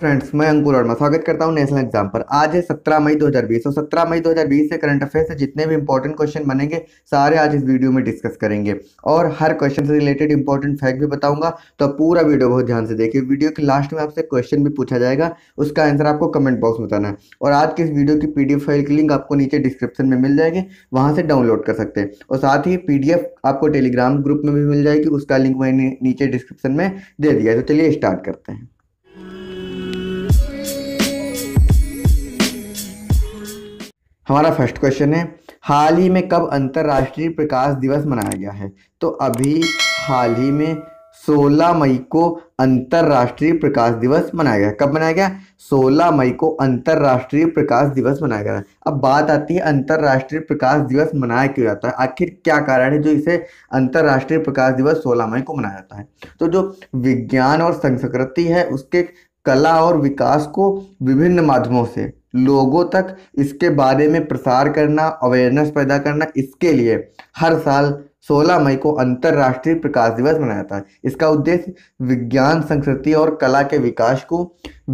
friends मैं अंकुर वर्मा स्वागत करता हूं नेशनल एग्जाम पर आज है 17 मई 2020 और 17 मई 2020 से करंट अफेयर से जितने भी इंपॉर्टेंट क्वेश्चन बनेंगे सारे आज इस वीडियो में डिस्कस करेंगे और हर क्वेश्चन से रिलेटेड इंपॉर्टेंट फैक्ट भी बताऊंगा तो पूरा वीडियो बहुत ध्यान से देखिए वीडियो के लास्ट में आपसे क्वेश्चन भी पूछा जाएगा उसका आंसर आपको कमेंट बॉक्स में बताना है और आज की इस वीडियो की पी फाइल की लिंक आपको नीचे डिस्क्रिप्शन में मिल जाएगी वहाँ से डाउनलोड कर सकते हैं और साथ ही पी आपको टेलीग्राम ग्रुप में भी मिल जाएगी उसका लिंक मैंने नीचे डिस्क्रिप्शन में दे दिया तो चलिए स्टार्ट करते हैं हमारा फर्स्ट क्वेश्चन है हाल ही में कब अंतर्राष्ट्रीय प्रकाश दिवस मनाया गया है तो अभी हाल ही में 16 मई को अंतर्राष्ट्रीय प्रकाश दिवस मनाया गया कब मनाया गया 16 मई को अंतर्राष्ट्रीय प्रकाश दिवस मनाया गया अब बात आती है अंतर्राष्ट्रीय प्रकाश दिवस मनाया क्यों जाता है आखिर क्या कारण है जो इसे अंतर्राष्ट्रीय प्रकाश दिवस 16 मई को मनाया जाता है तो जो विज्ञान और संस्कृति है उसके कला और विकास को विभिन्न माध्यमों से लोगों तक इसके बारे में प्रसार करना अवेयरनेस पैदा करना इसके लिए हर साल 16 मई को अंतर्राष्ट्रीय प्रकाश दिवस मनाया जाता है इसका उद्देश्य विज्ञान संस्कृति और कला के विकास को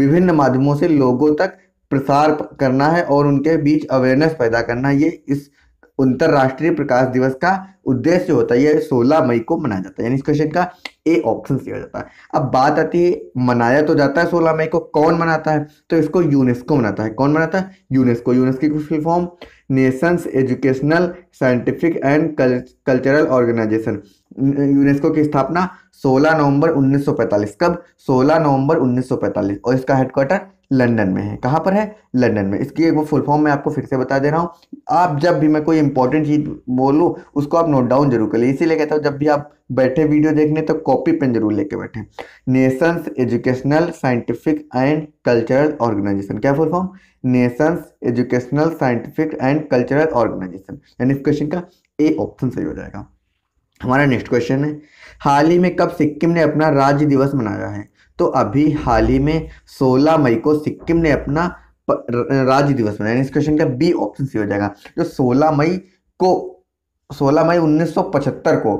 विभिन्न माध्यमों से लोगों तक प्रसार करना है और उनके बीच अवेयरनेस पैदा करना ये इस अंतर्राष्ट्रीय प्रकाश दिवस का उद्देश्य होता है यह सोलह मई को मनाया जाता है यानी इस क्वेश्चन का ए ऑप्शन दिया जाता है अब बात आती है मनाया तो जाता है सोलह मई को कौन मनाता है तो इसको यूनेस्को मनाता है कौन मनाता है यूनेस्को यूनेस्को की full form nations educational scientific and cultural organisation UNESCO की स्थापना 16 नवंबर 1945 कब 16 नवंबर 1945 और इसका हेडक्वार्टर लंदन में है कहाँ पर है लंदन में इसकी एक वो फुल फॉर्म मैं आपको फिर से बता दे रहा हूँ आप जब भी मैं कोई इंपॉर्टेंट चीज़ बोलूँ उसको आप नोट डाउन जरूर कर लें इसीलिए कहता हूँ जब भी आप बैठे वीडियो देखने तो कॉपी पेन जरूर लेके बैठे nations educational scientific and cultural organisation क्या full form nations educational scientific and cultural organisation यानी इस क्वेश्चन का ए ऑप्शन सही हो जाएगा हमारा नेक्स्ट क्वेश्चन है हाल ही में कब सिक्किम ने अपना राज्य दिवस मनाया है तो अभी हाल ही में 16 मई को सिक्किम ने अपना राज्य दिवस मनाया इस क्वेश्चन का बी ऑप्शन सी हो जाएगा जो 16 मई को 16 मई 1975 को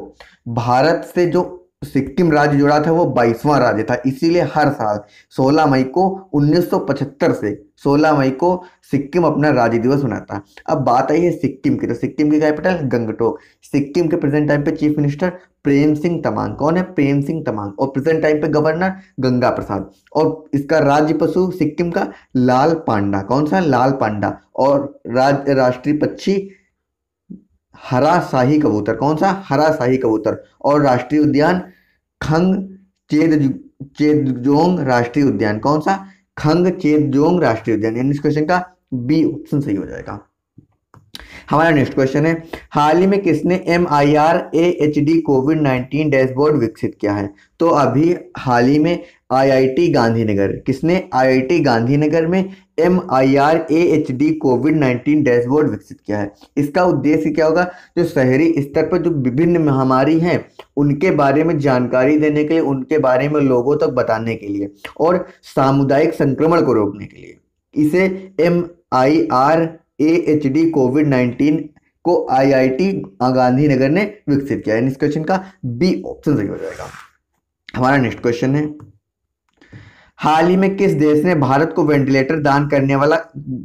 भारत से जो सिक्किम राज्य जुड़ा था वो बाईसवां राज्य था इसीलिए हर साल 16 मई को 1975 से 16 मई को सिक्किम अपना राज्य दिवस मनाता अब बात आई है सिक्किम की तो सिक्किम की कैपिटल गंगटोक सिक्किम के प्रेजेंट टाइम पे चीफ मिनिस्टर प्रेम सिंह तमांग कौन है प्रेम सिंह तमांग और प्रेजेंट टाइम पे गवर्नर गंगा प्रसाद और इसका राज्य पशु सिक्किम का लाल पांडा कौन सा लाल पांडा और राज्य राष्ट्रीय पक्षी हरा शाही कबूतर कौन सा हरा शाही कबूतर और राष्ट्रीय उद्यान खंग चेद चेदजोंग राष्ट्रीय उद्यान कौन सा खंग चेदजोंग राष्ट्रीय उद्यान यानी इस क्वेश्चन का बी ऑप्शन सही हो जाएगा हमारा नेक्स्ट क्वेश्चन है हाल ही में किसने M I R A H D COVID nineteen dashboard विकसित किया है तो अभी हाल ही में आईआईटी गांधीनगर किसने आईआईटी गांधीनगर में M I R A H D COVID nineteen dashboard विकसित किया है इसका उद्देश्य क्या होगा जो शहरी स्तर पर जो विभिन्न महामारी हैं उनके बारे में जानकारी देने के लिए उनके बारे में लोगों तक बताने के लिए और सामुदायिक संक्रमण को रोकने के लिए इसे M I R A H D COVID nineteen को आईआईटी गांधीनगर ने विकसित किया है इस क्वेश्चन का बी ऑप्शन सही हो जाएगा हमारा नेक्स्ट क्वेश्चन है हाल ही में किस देश ने भारत को वेंटिलेटर दान करने वाला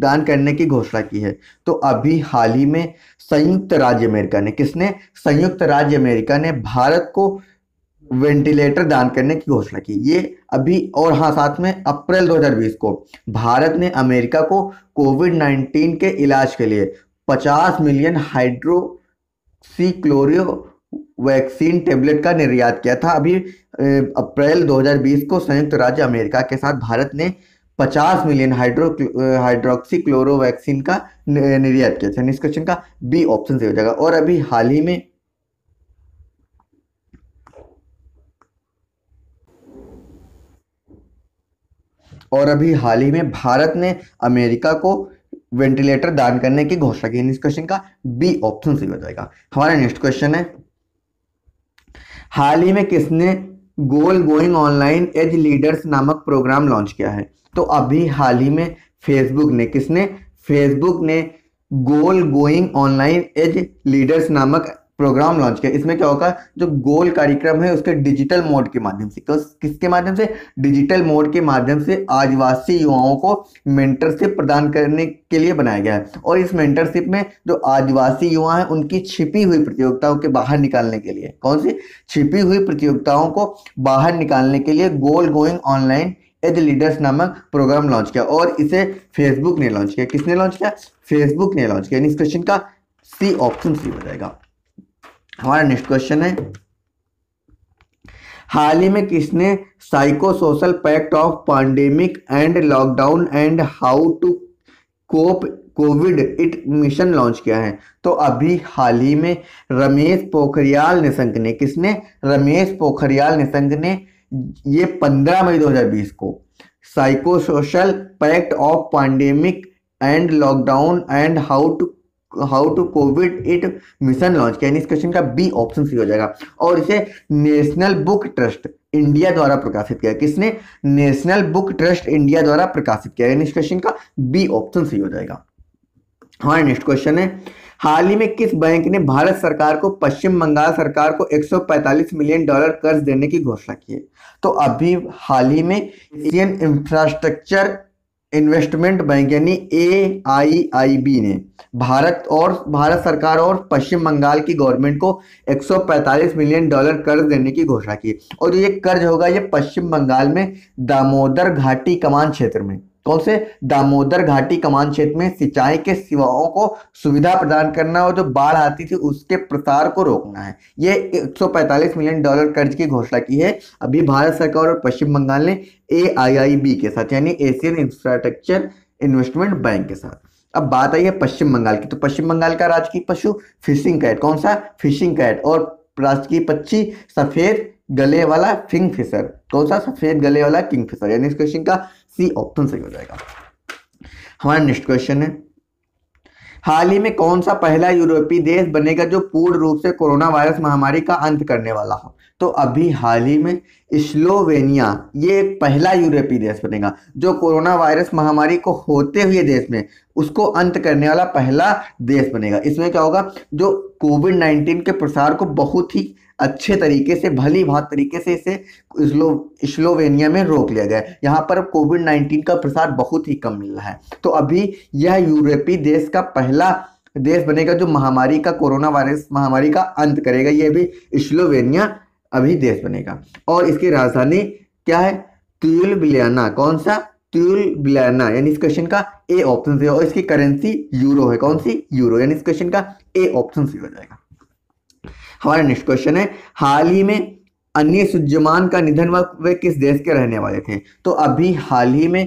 दान करने की घोषणा की है तो अभी हाल ही में संयुक्त राज्य अमेरिका ने किसने संयुक्त राज्य अमेरिका ने भारत को वेंटिलेटर दान करने की घोषणा की ये अभी और हाँ साथ में अप्रैल 2020 को भारत ने अमेरिका को कोविड 19 के इलाज के लिए 50 मिलियन हाइड्रोक्सीक्लोरियो वैक्सीन टेबलेट का निर्यात किया था अभी अप्रैल 2020 को संयुक्त राज्य अमेरिका के साथ भारत ने 50 million hydro hydroxy chloro vaccine का निर्यात किया था इस क्वेश्चन का बी ऑप्शन सही हो जाएगा और अभी हाल ही में और अभी हाल ही में भारत ने अमेरिका को वेंटिलेटर दान करने की घोषणा की इस क्वेश्चन का बी ऑप्शन सही हो जाएगा हमारा नेक्स्ट क्वेश्चन है हाल ही में किसने goal going online as leaders नामक प्रोग्राम लॉन्च किया है तो अभी हाल ही में फेसबुक ने किसने फेसबुक ने goal going online as leaders नामक प्रोग्राम लॉन्च किया इसमें क्या होगा जो गोल कार्यक्रम है उसके डिजिटल मोड के माध्यम से तो किसके माध्यम से डिजिटल मोड के माध्यम से आदिवासी युवाओं को मेंटरशिप प्रदान करने के लिए बनाया गया है और इस मेंटरशिप में जो आदिवासी युवा हैं उनकी छिपी हुई प्रतियोगिताओं के बाहर निकालने के लिए कौन सी छिपी हुई प्रतियोगिताओं को बाहर निकालने के लिए goal going online as leaders नामक प्रोग्राम लॉन्च किया और इसे फेसबुक ने लॉन्च किया किसने लॉन्च किया फेसबुक ने लॉन्च किया इस क्वेश्चन का सी ऑप्शन सी हो जाएगा हमारा नेक्स्ट क्वेश्चन है हाल ही में किसने psycho social pact of pandemic and lockdown and how to cope COVID it mission launch किया है तो अभी हाल ही में रमेश पोखरियाल निशंक ने किसने रमेश पोखरियाल निशंक ने ये 15 मई 2020 को psycho social pact of pandemic and lockdown and how to how to COVID it mission launch किया इस क्वेश्चन का बी ऑप्शन सी हो जाएगा और इसे नेशनल बुक ट्रस्ट इंडिया द्वारा प्रकाशित किया किसने नेशनल बुक ट्रस्ट इंडिया द्वारा प्रकाशित किया इस क्वेश्चन का बी ऑप्शन सी हो जाएगा हमारा नेक्स्ट क्वेश्चन है हाल ही में किस बैंक ने भारत सरकार को पश्चिम बंगाल सरकार को 145 मिलियन डॉलर कर्ज देने की घोषणा की है तो अभी हाल ही में एशियन इंफ्रास्ट्रक्चर इन्वेस्टमेंट बैंक यानी ए आई आई बी ने भारत और भारत सरकार और पश्चिम बंगाल की गवर्नमेंट को 145 मिलियन डॉलर कर्ज देने की घोषणा की और ये कर्ज होगा ये पश्चिम बंगाल में दामोदर घाटी कमान क्षेत्र में कौन से दामोदर घाटी कमान क्षेत्र में सिंचाई के सेवाओं को सुविधा प्रदान करना और जो बाढ़ आती थी उसके प्रसार को रोकना है ये 145 मिलियन डॉलर कर्ज की घोषणा की है अभी भारत सरकार और पश्चिम बंगाल ने ए के साथ यानी एशियन इंफ्रास्ट्रक्चर इन्वेस्टमेंट बैंक के साथ अब बात आई है पश्चिम बंगाल की तो पश्चिम बंगाल का राजकीय पशु फिशिंग कैट कौन सा फिशिंग कैट और राष्ट्र की पक्षी सफेद गले वाला किंग फिशर कौन सा सफेद गले वाला किंग फिशर यानी इस क्वेश्चन का सी ऑप्शन सही हो जाएगा हमारा नेक्स्ट क्वेश्चन है हाल ही में कौन सा पहला यूरोपीय देश बनेगा जो पूर्ण रूप से कोरोना वायरस महामारी का अंत करने वाला हो तो अभी हाल ही में स्लोवेनिया ये एक पहला यूरोपीय देश बनेगा जो कोरोना वायरस महामारी को होते हुए देश में उसको अंत करने वाला पहला देश बनेगा इसमें क्या होगा जो कोविड नाइन्टीन के प्रसार को बहुत ही अच्छे तरीके से भली भात तरीके से इसे स्लो स्लोवेनिया में रोक लिया गया है यहाँ पर कोविड नाइन्टीन का प्रसार बहुत ही कम मिल रहा है तो अभी यह यूरोपीय देश का पहला देश बनेगा जो महामारी का कोरोना वायरस महामारी का अंत करेगा यह भी स्लोवेनिया अभी देश बनेगा और इसकी राजधानी क्या है त्यूल बिलियाना कौन सा त्यूल बिलियाना यानी इस क्वेश्चन का ए ऑप्शन से और इसकी करेंसी यूरो है कौन सी यूरो यानी इस क्वेश्चन का ए ऑप्शन से हो जाएगा हमारा नेक्स्ट क्वेश्चन है हाल ही में अन्य सुजमान का निधन हुआ वे किस देश के रहने वाले थे तो अभी हाल ही में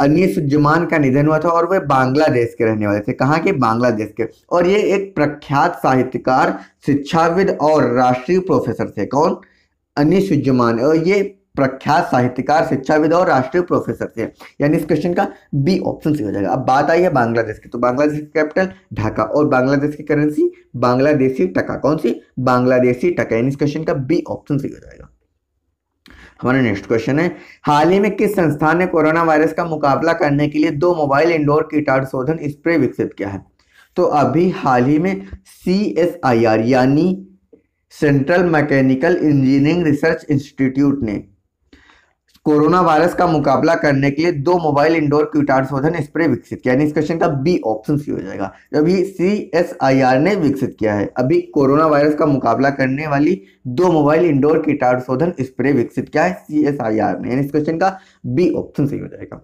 अनीस जुमान का निधन हुआ था और वे बांग्लादेश के रहने वाले थे कहाँ के बांग्लादेश के और ये एक प्रख्यात साहित्यकार शिक्षाविद और राष्ट्रीय प्रोफेसर थे कौन अनिस जुमान और ये प्रख्यात साहित्यकार शिक्षाविद और राष्ट्रीय प्रोफेसर थे यानी इस क्वेश्चन का बी ऑप्शन सही हो जाएगा अब बात आई है बांग्लादेश की तो बांग्लादेश की कैपिटल ढाका और बांग्लादेश की करेंसी बांग्लादेशी टका कौन सी बांग्लादेशी टका यानी इस क्वेश्चन का बी ऑप्शन सही हो जाएगा हमारा नेक्स्ट क्वेश्चन है हाल ही में किस संस्थान ने कोरोना वायरस का मुकाबला करने के लिए दो मोबाइल इंडोर कीटाणु शोधन स्प्रे विकसित किया है तो अभी हाल ही में सी एस आई आर यानी central mechanical engineering research institute ने कोरोना वायरस का मुकाबला करने के लिए दो मोबाइल इंडोर कीटाणु शोधन स्प्रे विकसित किया इस क्वेश्चन का बी ऑप्शन सी हो जाएगा अभी सी एस आई आर ने विकसित किया है अभी कोरोना वायरस का मुकाबला करने वाली दो मोबाइल इंडोर कीटार शोधन स्प्रे विकसित किया है सी एस आई आर ने इस क्वेश्चन का बी ऑप्शन सही हो जाएगा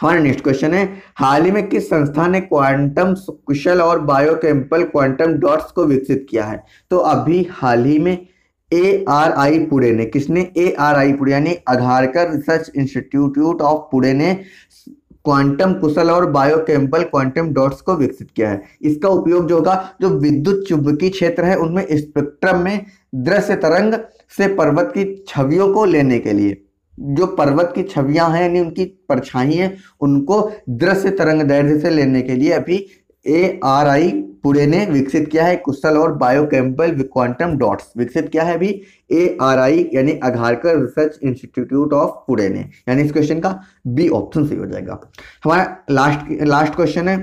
हमारा नेक्स्ट क्वेश्चन है हाल ही में किस संस्था ने क्वांटम कुशल और बायोकेमिकल क्वांटम डॉट्स को विकसित किया है तो अभी हाल ही में ए आर आई पुणे ने किसने ए आर आई पुणे यानी Agharkar research institute of Pune ने क्वांटम कुशल और बायोकेम्पल क्वांटम डॉट्स को विकसित किया है इसका उपयोग जो होगा जो विद्युत चुंबकीय क्षेत्र है उनमें स्पेक्ट्रम में दृश्य तरंग से पर्वत की छवियों को लेने के लिए जो पर्वत की छवियां हैं यानी उनकी परछाई है उनको दृश्य तरंग दैर्ध्य से लेने के लिए अभी ए आर आई पुणे ने विकसित किया है कुशल और बायोकेमिकल क्वांटम डॉट्स विकसित किया है अभी ए आर आई यानी Agharkar research institute of Pune ने यानी इस क्वेश्चन का बी ऑप्शन सही हो जाएगा हमारा लास्ट लास्ट क्वेश्चन है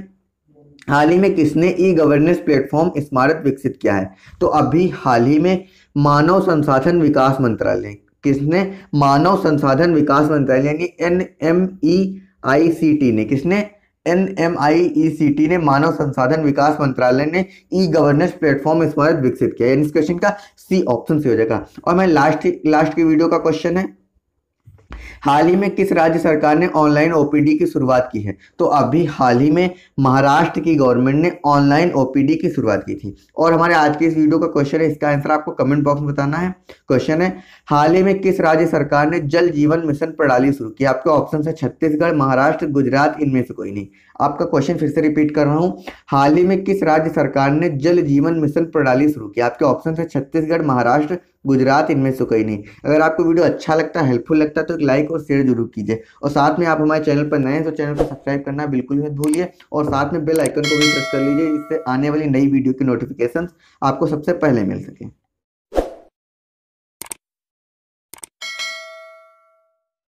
हाल ही में किसने ई गवर्नेंस प्लेटफॉर्म स्मारक विकसित किया है तो अभी हाल ही में मानव संसाधन विकास मंत्रालय किसने मानव संसाधन विकास मंत्रालय यानी N M E I C T ने किसने N M I E C T ने मानव संसाधन विकास मंत्रालय ने ई गवर्नेंस प्लेटफॉर्म इस भारत विकसित किया इस क्वेश्चन का सी ऑप्शन से हो जाएगा और मैं लास्ट लास्ट की वीडियो का क्वेश्चन है हाल ही में किस राज्य सरकार ने ऑनलाइन ओपीडी की शुरुआत की है तो अभी हाल ही में महाराष्ट्र की गवर्नमेंट ने ऑनलाइन ओपीडी की शुरुआत की थी और हमारे आज की इस वीडियो का क्वेश्चन है इसका आंसर आपको कमेंट बॉक्स में बताना है क्वेश्चन है हाल ही में किस राज्य सरकार ने जल जीवन मिशन प्रणाली शुरू की आपके ऑप्शन है छत्तीसगढ़ महाराष्ट्र गुजरात इनमें से कोई नहीं आपका क्वेश्चन फिर से रिपीट कर रहा हूँ हाल ही में किस राज्य सरकार ने जल जीवन मिशन प्रणाली शुरू की आपके ऑप्शन है छत्तीसगढ़ महाराष्ट्र गुजरात इनमें से कोई नहीं अगर आपको वीडियो अच्छा लगता है हेल्पफुल लगता है तो को लाइक और शेयर जरूर कीजिए और साथ में आप हमारे चैनल पर नए हैं तो चैनल को सब्सक्राइब करना बिल्कुल मत भूलिए और साथ में बेल आइकन को भी प्रेस कर लीजिए इससे आने वाली नई वीडियो की नोटिफिकेशन आपको सबसे पहले मिल सके